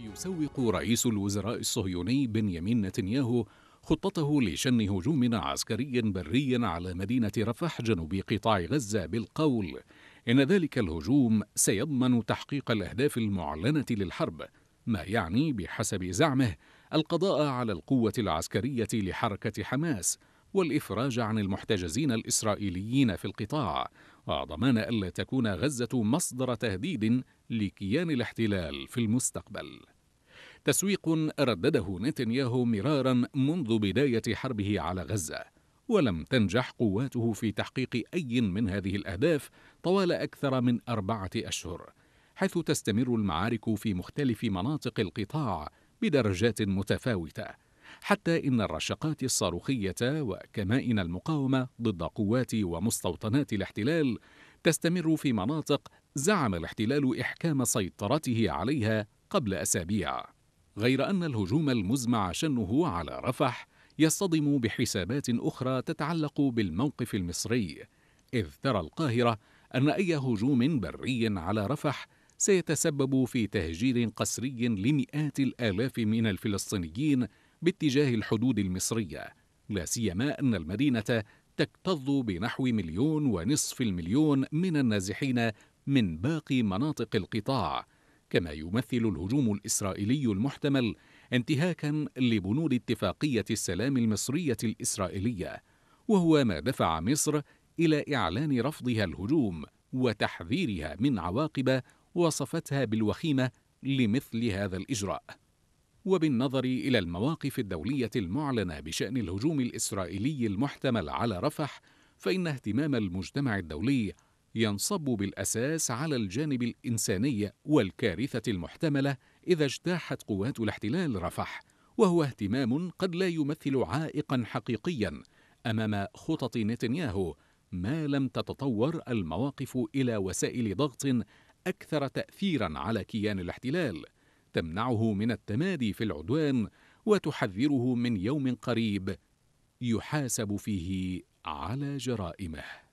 يسوق رئيس الوزراء الصهيوني بنيامين نتنياهو خطته لشن هجوم عسكري بري على مدينة رفح جنوب قطاع غزة بالقول إن ذلك الهجوم سيضمن تحقيق الأهداف المعلنة للحرب ما يعني بحسب زعمه القضاء على القوة العسكرية لحركة حماس والإفراج عن المحتجزين الإسرائيليين في القطاع وضمان ألا تكون غزة مصدر تهديد لكيان الاحتلال في المستقبل تسويق ردده نتنياهو مرارا منذ بداية حربه على غزة ولم تنجح قواته في تحقيق أي من هذه الأهداف طوال أكثر من أربعة أشهر حيث تستمر المعارك في مختلف مناطق القطاع بدرجات متفاوته حتى إن الرشقات الصاروخية وكمائن المقاومة ضد قوات ومستوطنات الاحتلال تستمر في مناطق زعم الاحتلال إحكام سيطرته عليها قبل أسابيع غير أن الهجوم المزمع شنه على رفح يصطدم بحسابات أخرى تتعلق بالموقف المصري إذ ترى القاهرة أن أي هجوم بري على رفح سيتسبب في تهجير قسري لمئات الآلاف من الفلسطينيين باتجاه الحدود المصرية لا سيما أن المدينة تكتظ بنحو مليون ونصف المليون من النازحين من باقي مناطق القطاع كما يمثل الهجوم الإسرائيلي المحتمل انتهاكا لبنود اتفاقية السلام المصرية الإسرائيلية وهو ما دفع مصر إلى إعلان رفضها الهجوم وتحذيرها من عواقب وصفتها بالوخيمة لمثل هذا الإجراء وبالنظر إلى المواقف الدولية المعلنة بشأن الهجوم الإسرائيلي المحتمل على رفح فإن اهتمام المجتمع الدولي ينصب بالأساس على الجانب الإنساني والكارثة المحتملة إذا اجتاحت قوات الاحتلال رفح وهو اهتمام قد لا يمثل عائقا حقيقيا امام خطط نتنياهو ما لم تتطور المواقف الى وسائل ضغط اكثر تاثيرا على كيان الاحتلال تمنعه من التمادي في العدوان وتحذره من يوم قريب يحاسب فيه على جرائمه